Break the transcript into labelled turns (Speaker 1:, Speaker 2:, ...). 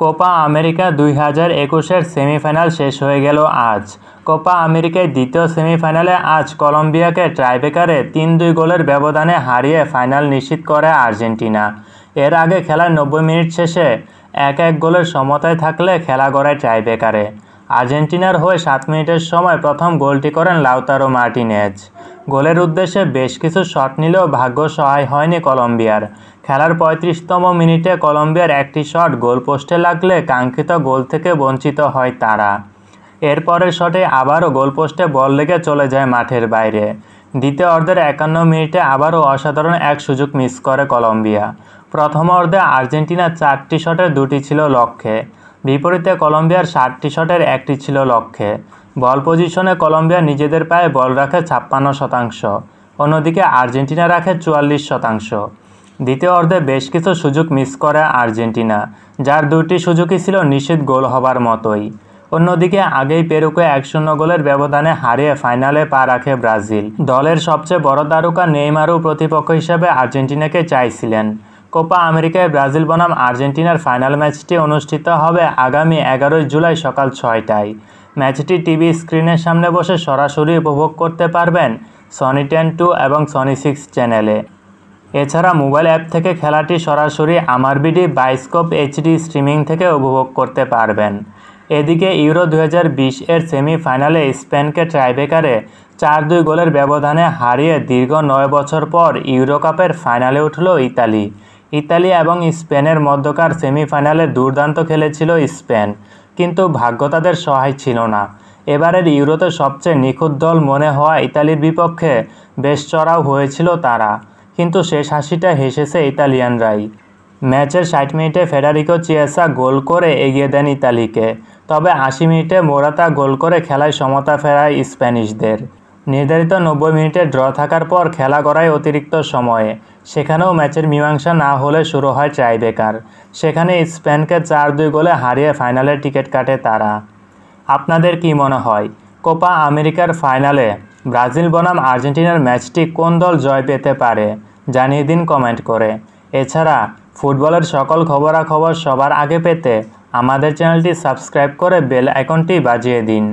Speaker 1: Copa America দুই হাজার একুশের সেমিফাইনাল শেষ হয়ে গেল আজ কোপা আমেরিকায় দ্বিতীয় সেমিফাইনালে আজ কলম্বিয়াকে ট্রাইবেকারে তিন দুই গোলের ব্যবধানে হারিয়ে ফাইনাল নিশ্চিত করে আর্জেন্টিনা এর আগে খেলার নব্বই মিনিট শেষে এক এক গোলের সমতায় থাকলে খেলা গড়ায় ট্রাইবেকারে আর্জেন্টিনার হয়ে সাত মিনিটের সময় প্রথম গোলটি করেন লাউতারো মার্টিনেজ গোলের উদ্দেশ্যে বেশ কিছু শট নিলেও ভাগ্য সহায় হয়নি কলম্বিয়ার খেলার পঁয়ত্রিশতম মিনিটে কলম্বিয়ার একটি শট গোল পোস্টে লাগলে কাঙ্ক্ষিত গোল থেকে বঞ্চিত হয় তারা এরপরের শটে আবারও গোলপোস্টে বল লেগে চলে যায় মাঠের বাইরে দ্বিতীয় অর্ধের একান্ন মিনিটে আবারও অসাধারণ এক সুযোগ মিস করে কলম্বিয়া প্রথম অর্ধে আর্জেন্টিনা চারটি শটের দুটি ছিল লক্ষ্যে বিপরীতে কলম্বিয়ার সাতটি শটের একটি ছিল লক্ষ্যে বল পজিশনে কলম্বিয়া নিজেদের পায়ে বল রাখে ছাপ্পান্ন শতাংশ অন্যদিকে আর্জেন্টিনা রাখে চুয়াল্লিশ শতাংশ দ্বিতীয় অর্ধে বেশ কিছু সুযোগ মিস করে আর্জেন্টিনা যার দুটি সুযোগই ছিল নিশ্চিত গোল হবার মতোই অন্যদিকে আগেই পেরুকে এক শূন্য গোলের ব্যবধানে হারিয়ে ফাইনালে পা রাখে ব্রাজিল দলের সবচেয়ে বড় তারকা নেইমারও প্রতিপক্ষ হিসেবে আর্জেন্টিনাকে চাইছিলেন কোপা আমেরিকায় ব্রাজিল বনাম আর্জেন্টিনার ফাইনাল ম্যাচটি অনুষ্ঠিত হবে আগামী এগারোই জুলাই সকাল ছয়টায় ম্যাচটি টিভি স্ক্রিনের সামনে বসে সরাসরি উপভোগ করতে পারবেন সনি টেন টু এবং সনি সিক্স চ্যানেলে এছাড়া মোবাইল অ্যাপ থেকে খেলাটি সরাসরি আমার বিডি বাইস্কোপ এইচডি স্ট্রিমিং থেকে উপভোগ করতে পারবেন এদিকে ইউরো দু এর সেমিফাইনালে স্পেনকে ট্রাইবেকারে চার দুই গোলের ব্যবধানে হারিয়ে দীর্ঘ নয় বছর পর ইউরো কাপের ফাইনালে উঠল ইতালি ইতালি এবং স্পেনের মধ্যকার সেমিফাইনালে দুর্দান্ত খেলেছিল স্পেন কিন্তু ভাগ্য তাদের সহায় ছিল না এবারের ইউরোতে সবচেয়ে নিখুঁত দল মনে হওয়া ইতালির বিপক্ষে বেশ চড়াও হয়েছিল তারা কিন্তু শেষ হাসিটা হেসেছে ইতালিয়ানরাই ম্যাচের ষাট মিনিটে ফেডারিকো চিয়েসা গোল করে এগিয়ে দেন ইতালিকে তবে আশি মিনিটে মোরাতা গোল করে খেলায় সমতা ফেরায় স্প্যানিশদের নির্ধারিত নব্বই মিনিটে ড্র থাকার পর খেলা করায় অতিরিক্ত সময়ে সেখানেও ম্যাচের মীমাংসা না হলে শুরু হয় ট্রাইবেকার সেখানে স্পেনকে চার দুই গোলে হারিয়ে ফাইনালে টিকিট কাটে তারা আপনাদের কি মনে হয় কোপা আমেরিকার ফাইনালে ব্রাজিল বনাম আর্জেন্টিনার ম্যাচটি কোন দল জয় পেতে পারে জানিয়ে দিন কমেন্ট করে এছাড়া ফুটবলের সকল খবরাখবর সবার আগে পেতে আমাদের চ্যানেলটি সাবস্ক্রাইব করে বেল আইকনটি বাজিয়ে দিন